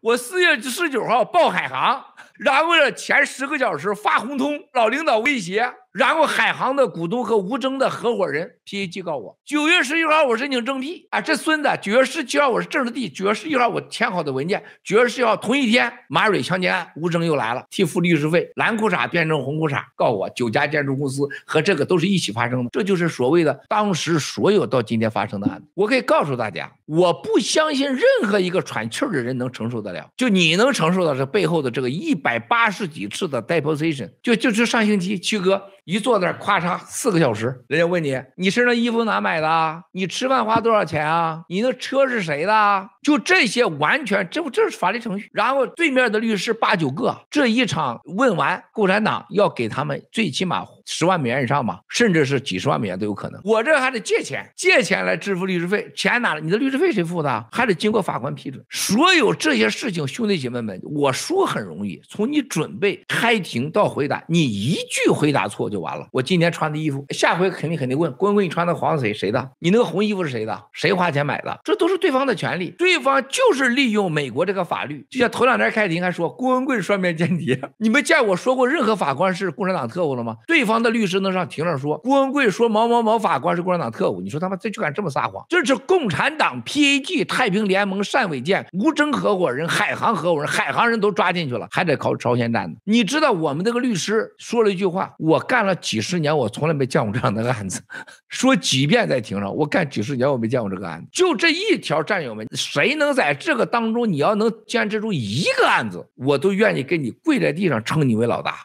我四月十九号报海航。然后前十个小时发红通，老领导威胁。然后海航的股东和吴征的合伙人 PAG 告我。九月十一号，我申请正批，啊，这孙子！九月十，七号我是政治地。九月十一号我签好的文件。九月十号同一天，马蕊强奸案，吴征又来了，替付律师费。蓝裤衩变成红裤衩，告我九家建筑公司和这个都是一起发生的。这就是所谓的当时所有到今天发生的案子。我可以告诉大家，我不相信任何一个喘气儿的人能承受得了。就你能承受的这背后的这个一百。百八十几次的 deposition，就就就上星期，曲哥一坐那儿，咔嚓四个小时，人家问你，你身上衣服哪买的？你吃饭花多少钱啊？你的车是谁的？就这些，完全，这不这是法律程序。然后对面的律师八九个，这一场问完，共产党要给他们最起码。十万美元以上吧，甚至是几十万美元都有可能。我这还得借钱，借钱来支付律师费。钱哪来？你的律师费谁付的？还得经过法官批准。所有这些事情，兄弟姐妹们，我说很容易。从你准备开庭到回答，你一句回答错就完了。我今天穿的衣服，下回肯定肯定问郭文贵，你穿的黄色谁谁的？你那个红衣服是谁的？谁花钱买的？这都是对方的权利。对方就是利用美国这个法律，就像头两天开庭还说郭文贵双面间谍。你们见我说过任何法官是共产党特务了吗？对方。那律师能上庭上说？郭文贵说某某某法官是共产党特务，你说他妈这就敢这么撒谎？这是共产党 PAG 太平联盟单伟健吴征合伙人海航合伙人海航人都抓进去了，还得靠朝鲜战的。你知道我们那个律师说了一句话：我干了几十年，我从来没见过这样的案子。说几遍在庭上，我干几十年我没见过这个案子。就这一条，战友们，谁能在这个当中，你要能坚持住一个案子，我都愿意跟你跪在地上称你为老大。